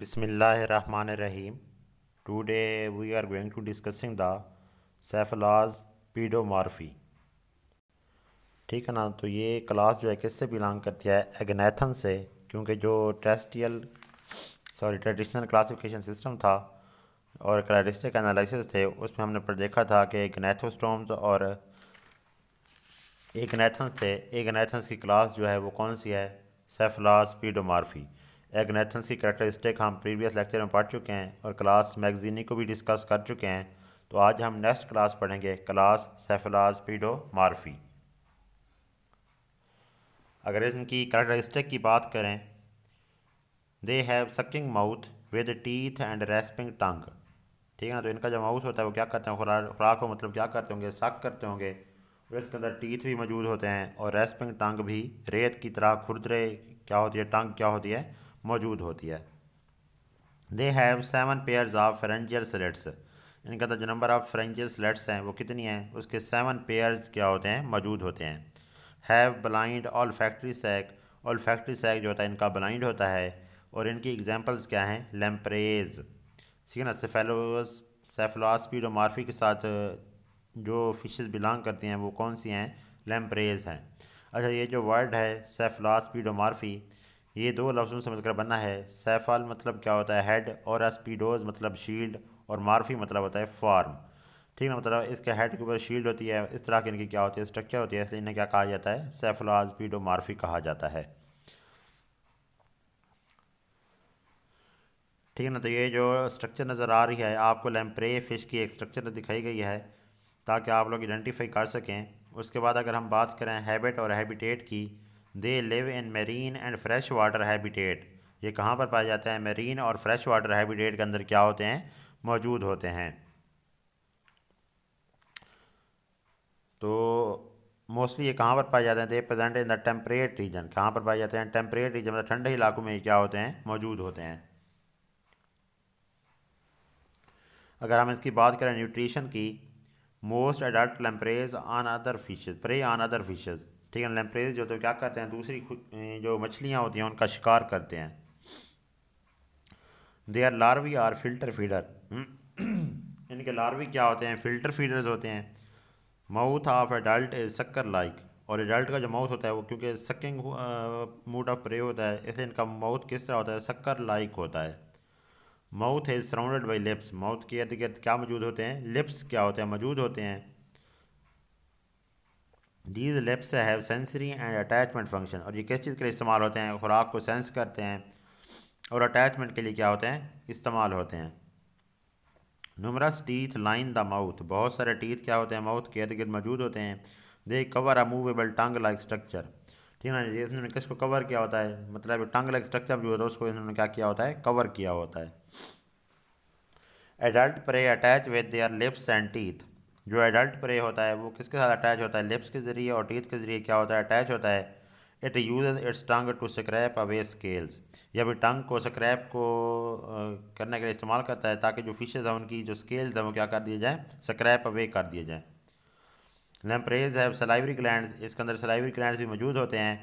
Rahim today we are going to discussing the Cephalas pedomorphy. ठीक है ना तो ये क्लास जो है किससे बिलोंग करती है एगनेथन से क्योंकि जो टेस्टियल सॉरी ट्रेडिशनल क्लासिफिकेशन सिस्टम था और क्राइडिस्टिक एनालिसिस थे उसमें हमने पर देखा था कि एगनेथोस्टोम्स और एगनेथन्स थे एगनेथन्स की क्लास जो है वो कौन सी है सेफलास पीडोमार्फी एग्नेथन्स की करेक्टरिस्टिक हम प्रीवियस लेक्चर में पढ़ चुके हैं और क्लास मैगजीनी को भी डिस्कस कर चुके हैं तो आज हम नेक्स्ट क्लास पढ़ेंगे क्लास सेफलाज मार्फी अगर इनकी करेक्टरिस्टिक की बात करें they have sucking mouth with teeth and rasping tongue ठीक है ना तो इनका जो माउथ होता है वो क्या करते हैं खुराक खुराक को मतलब क्या करते होंगे सक करते होंगे और इसके अंदर टीथ भी मौजूद होते हैं और रेस्पिंग टंग भी रेत की तरह खुरदरे क्या होती है टंग क्या होती है मौजूद होती है they have seven pairs of pharyngeal slits इनका तो जो नंबर ऑफ़ फ्रेंजियल स्लेट्स हैं वो कितनी हैं उसके सेवन पेयर्स क्या होते हैं मौजूद होते हैं have blind olfactory sac olfactory sac जो होता है इनका ब्लाइंड होता है और इनकी एग्जाम्पल्स क्या हैं लेम्परेज ठीक है ना सेफेलोस सेफलास्पीडोमार्फी के साथ जो फिशेस बिलोंग करती हैं वो कौन सी हैं लेम्परेज हैं अच्छा ये जो वर्ड है सेफलास्पीडोमार्फी ये दो लफ्ज़ों से मिलकर बना है सैफाल मतलब क्या होता है हेड और एस्पीडोज मतलब शील्ड और मार्फी मतलब होता है फॉर्म ठीक ना मतलब इसके हेड के ऊपर शील्ड होती है इस तरह की इनकी क्या होती है स्ट्रक्चर होती है इन्हें क्या कहा जाता है सैफलाज मार्फी कहा जाता है ठीक है ना तो ये जो स्ट्रक्चर नज़र आ रही है आपको लैम्प्रे फिश की एक स्ट्रक्चर दिखाई गई है ताकि आप लोग आइडेंटिफाई कर सकें उसके बाद अगर हम बात करें हैबिट और हैबिटेट की they live in marine and fresh water habitat ये कहाँ पर पाया जाता है मेरीन और फ्रेश वाटर हैबिटेट के अंदर क्या होते हैं मौजूद होते हैं तो मोस्टली ये कहाँ पर पाए जाते हैं they present in the temperate region कहाँ पर पाए जाते हैं टेम्परेट रीजन मतलब ठंडे इलाकों में ये क्या होते हैं मौजूद होते हैं अगर हम इसकी बात करें न्यूट्रिशन की most adult lampreys on other fishes prey on other fishes ठीक है लैम्प्रेज जो तो क्या करते हैं दूसरी जो मछलियाँ होती हैं उनका शिकार करते हैं they are larvae are filter feeder इनके लार्वी क्या होते हैं फिल्टर फीडर्स होते हैं mouth of adult is sucker like और एडल्ट का जो माउथ होता है वो क्योंकि सकिंग मूड ऑफ प्रे होता है ऐसे इनका माउथ किस तरह होता है सक्कर लाइक होता है mouth is surrounded by lips mouth के इर्द गिर्द क्या मौजूद होते हैं लिप्स क्या होते हैं मौजूद होते हैं these lips have sensory and attachment function और ये किस चीज़ के लिए इस्तेमाल होते हैं खुराक को सेंस करते हैं और अटैचमेंट के लिए क्या होते हैं इस्तेमाल होते हैं numerous teeth line the mouth बहुत सारे टीथ क्या होते हैं माउथ के इर्द गिर्द मौजूद होते हैं they cover a movable tongue like structure ठीक है ना इन्होंने किसको कवर किया होता है मतलब टंग लाइक स्ट्रक्चर जो होता है उसको इन्होंने क्या किया होता है कवर किया होता है adult prey attach with their lips and teeth जो एडल्ट प्रे होता है वो किसके साथ अटैच होता है लिप्स के ज़रिए और टीथ के ज़रिए क्या होता है अटैच होता है it use its tongue to scrape away scales यह भी टंग को स्क्रैप को करने के लिए इस्तेमाल करता है ताकि जो फिशेज हैं उनकी जो स्केल्स हैं वो क्या कर दिए जाएँ स्क्रैप अवे कर दिए जाएँ लेम्प्रेज है सलाइवरी ग्लैंड इसके अंदर सलाइवरी ग्लैंड भी मौजूद होते हैं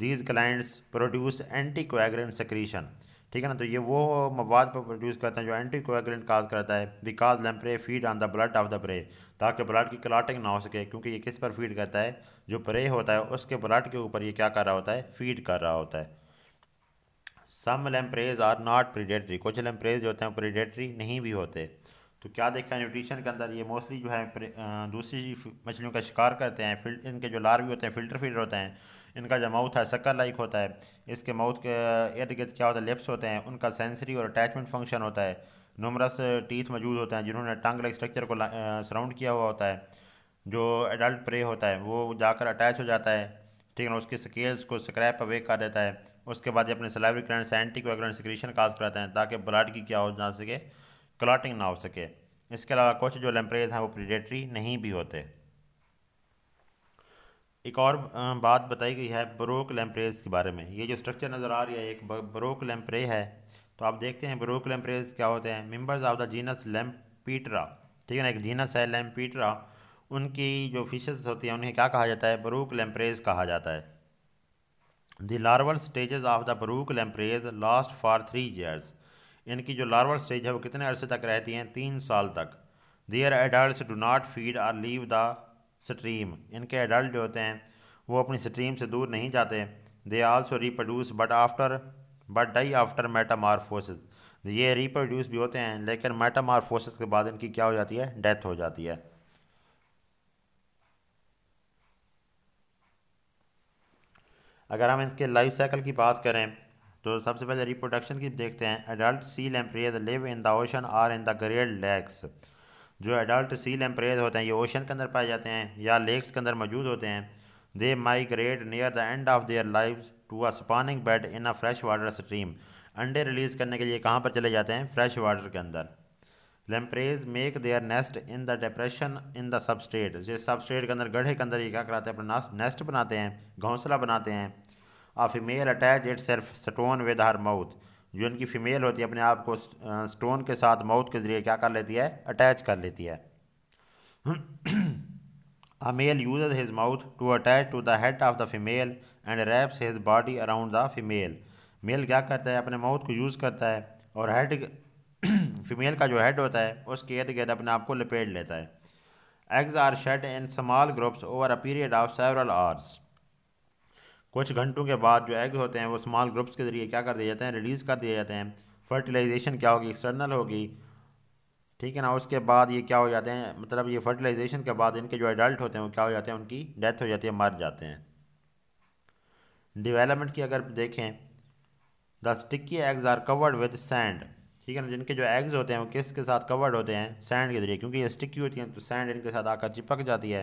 these gland produce anti coagulant secretion ठीक है ना तो ये वो मवाद पर प्रोड्यूस करते हैं जो एंटी कोएगुलेंट काज करता है because lamprey feed on the blood of the prey ताकि ब्लड की क्लाटिंग ना हो सके क्योंकि ये किस पर फीड करता है जो प्रे होता है उसके ब्लड के ऊपर ये क्या कर रहा होता है फीड कर रहा होता है some lampreys are not predatory कुछ जो होते हैं प्रीडेटरी नहीं भी होते तो क्या देखा है न्यूट्रिशन के अंदर ये मोस्टली जो है दूसरी मछलियों का शिकार करते हैं फिल्ट इनके जो लार्वी होते हैं फिल्टर फीडर होते हैं इनका जो माउथ है सक्कर लाइक होता है इसके माउथ के इर्द गिर्द क्या होता है लिप्स होते हैं उनका सेंसरी और अटैचमेंट फंक्शन होता है नुमरस टीथ मौजूद होते हैं जिन्होंने टंग लाइक स्ट्रक्चर को सराउंड किया हुआ होता है जो एडल्ट प्रे होता है वो जाकर अटैच हो जाता है ठीक है उसके स्केल्स को स्क्रैप अवे कर देता है उसके बाद ये अपने सलाइवरी ग्लैंड सेंटिक ग्लैंड सिक्रीशन काज कराते हैं ताकि ब्लड की क्या हो ना सके क्लाटिंग ना हो सके इसके अलावा कुछ जो लेम्प्रेज हैं वो प्रीडेटरी नहीं भी होते एक और बात बताई गई है ब्रोक लैम्परेज के बारे में ये जो स्ट्रक्चर नज़र आ रही है एक ब्रोक लैम्परे है तो आप देखते हैं ब्रोक लैम्परेज क्या होते हैं members of the genus Lampetra ठीक है ना एक जीनस है लैम्पीटरा उनकी जो फिशेस होती हैं उन्हें क्या कहा जाता है ब्रोक लैम्परेज कहा जाता है the larval stages of the brook lampreys last for three years इनकी जो लार्वल स्टेज है वो कितने अरसे तक रहती हैं तीन साल तक their adult do not feed or leave the stream इनके एडल्ट जो होते हैं वो अपनी स्ट्रीम से दूर नहीं जाते they also reproduce but after but die after metamorphosis ये रिप्रोड्यूस भी होते हैं लेकिन मेटामारफोसिस के बाद इनकी क्या हो जाती है डेथ हो जाती है अगर हम इनके लाइफ साइकिल की बात करें तो सबसे पहले रिप्रोडक्शन की देखते हैं adult sea lampreys live in the ocean or in the Great Lakes जो एडल्ट सील एम्प्रेज होते हैं ये ओशन के अंदर पाए जाते हैं या लेक्स के अंदर मौजूद होते हैं they migrate near the end of their life to a spawning bed in a fresh water stream अंडे रिलीज़ करने के लिए कहाँ पर चले जाते हैं फ्रेश वाटर के अंदर lampreys make their nest in the depression in the substrate जिस सबस्टेट के अंदर गढ़े के अंदर ये क्या कराते हैं अपना नेस्ट बनाते हैं घोंसला बनाते हैं a female attach itself stone with her mouth जो इनकी फीमेल होती है अपने आप को स्टोन के साथ माउथ के ज़रिए क्या कर लेती है अटैच कर लेती है a male use his mouth to attach to the head of the female and wraps his body around the female male क्या करता है अपने माउथ को यूज़ करता है और हेड फीमेल का जो हेड होता है उसके इर्द गिर्द अपने आप को लपेट लेता है eggs are shed in small groups over a period of several hours कुछ घंटों के बाद जो एग्स होते हैं वो स्मॉल ग्रुप्स के ज़रिए क्या कर दिए जाते हैं रिलीज़ कर दिए जाते हैं फर्टिलाइजेशन क्या होगी एक्सटर्नल होगी ठीक है ना उसके बाद ये क्या हो जाते हैं मतलब ये फर्टिलाइजेशन के बाद इनके जो एडल्ट होते हैं वो क्या हो जाते हैं उनकी डेथ हो जाती है मर जाते हैं डिवेलपमेंट की अगर देखें the sticky eggs are covered with sand ठीक है ना जिनके जो एग्ज़ होते हैं वो किस के साथ कवर्ड होते हैं सैंड के जरिए क्योंकि ये स्टिकी होती हैं तो सैंड इनके साथ आकर चिपक जाती है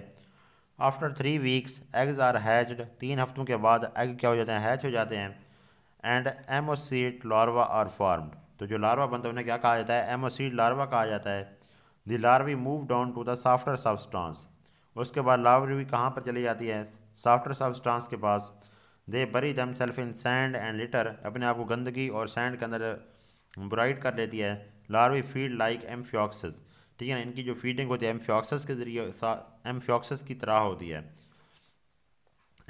after three weeks eggs are hatched तीन हफ्तों के बाद एग क्या हो जाते हैं हैच हो जाते हैं and ammocoete larva are formed तो जो लार्वा बनता है उन्हें क्या कहा जाता है एमोसीड लार्वा कहा जाता है the larvae move down to the softer substance उसके बाद लार्वी कहाँ पर चली जाती है साफ्टर सब्सटांस के पास they bury themselves in sand and litter अपने आप को गंदगी और सैंड के अंदर ब्राइट कर लेती है larvae feed like amphioxus ठीक है ना इनकी जो फीडिंग होती है एम्फियोक्सस के जरिए एम्फियोक्सस की तरह होती है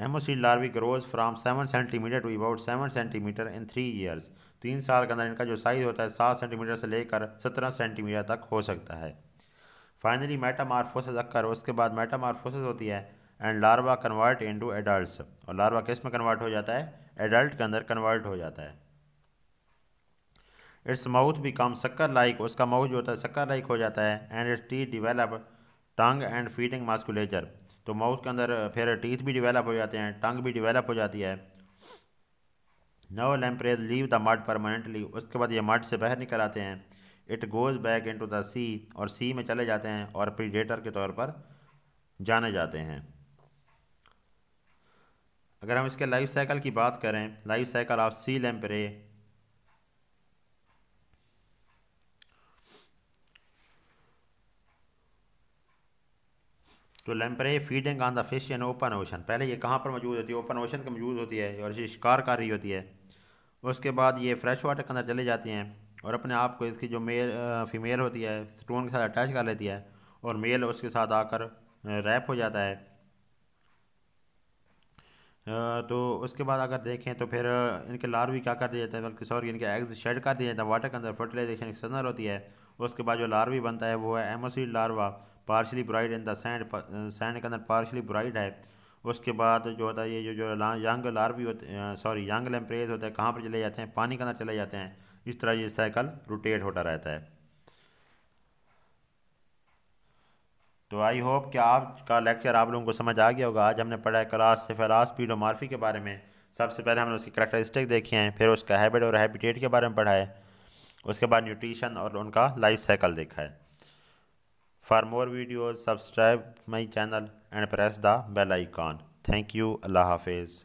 ammocoete larvae grows from seven centimetre to about seven centimetre in three years तीन साल के अंदर इनका जो साइज़ होता है सात सेंटीमीटर से लेकर सत्रह सेंटीमीटर तक हो सकता है फाइनली मार्फोस अक्कर उसके बाद मेटामार्फोसिस होती है and larva convert into adults और लार्वा किस में कन्वर्ट हो जाता है एडल्ट के अंदर कन्वर्ट हो जाता है its mouth become sucker like उसका माउथ जो होता है शक्कर लाइक हो जाता है and its teeth develop tongue and feeding musculature तो माउथ के अंदर फिर टीथ भी डिवेलप हो जाते हैं टंग भी डिवेलप हो जाती है now lampreys leave the mud permanently उसके बाद ये मड से बाहर निकल आते हैं it goes back into the sea और सी में चले जाते हैं और प्रीडेटर के तौर पर जाने जाते हैं अगर हम इसके लाइफ साइकिल की बात करें life cycle of sea lamprey तो lamprey feeding on the fish in open ocean पहले ये कहाँ पर मौजूद होती है ओपन ओशन के मौजूद होती है और शिकार कर रही होती है उसके बाद ये फ्रेश वाटर के अंदर चले जाती हैं और अपने आप को इसकी जो मेल फीमेल होती है स्टोन के साथ अटैच कर लेती है और मेल उसके साथ आकर रैप हो जाता है तो उसके बाद अगर देखें तो फिर इनके लार्वी क्या कर दिया जाता है बल्कि सॉरी इनके एग्ज शेड कर दिया जाता है वाटर के अंदर फर्टिलाइजेशन एक्सटर्नल होती है उसके बाद जो लार्वी बनता है वो है ammocoete larva partially buried in देंड सैंड के अंदर पार्शली ब्राइड है उसके बाद जो होता है ये जो जो यंग लार्वी होते सॉरी यंग लेम्प्रेज होता है कहाँ पर चले जाते हैं पानी के अंदर चले जाते हैं इस तरह ये साइकिल रोटेट होता रहता है तो आई होप कि आपका लेक्चर आप लोगों को समझ आ गया होगा आज हमने पढ़ा है क्लास से फैलास पीडोमार्फी के बारे में सबसे पहले हमने उसकी करेक्टरिस्टिक देखे हैं फिर उसका हैबिट और हैबिटेट के बारे में पढ़ा है उसके बाद न्यूट्रिशन और उनका लाइफ साइकिल देखा है For more videos, subscribe my channel and press the bell icon. Thank you. Allah Hafiz.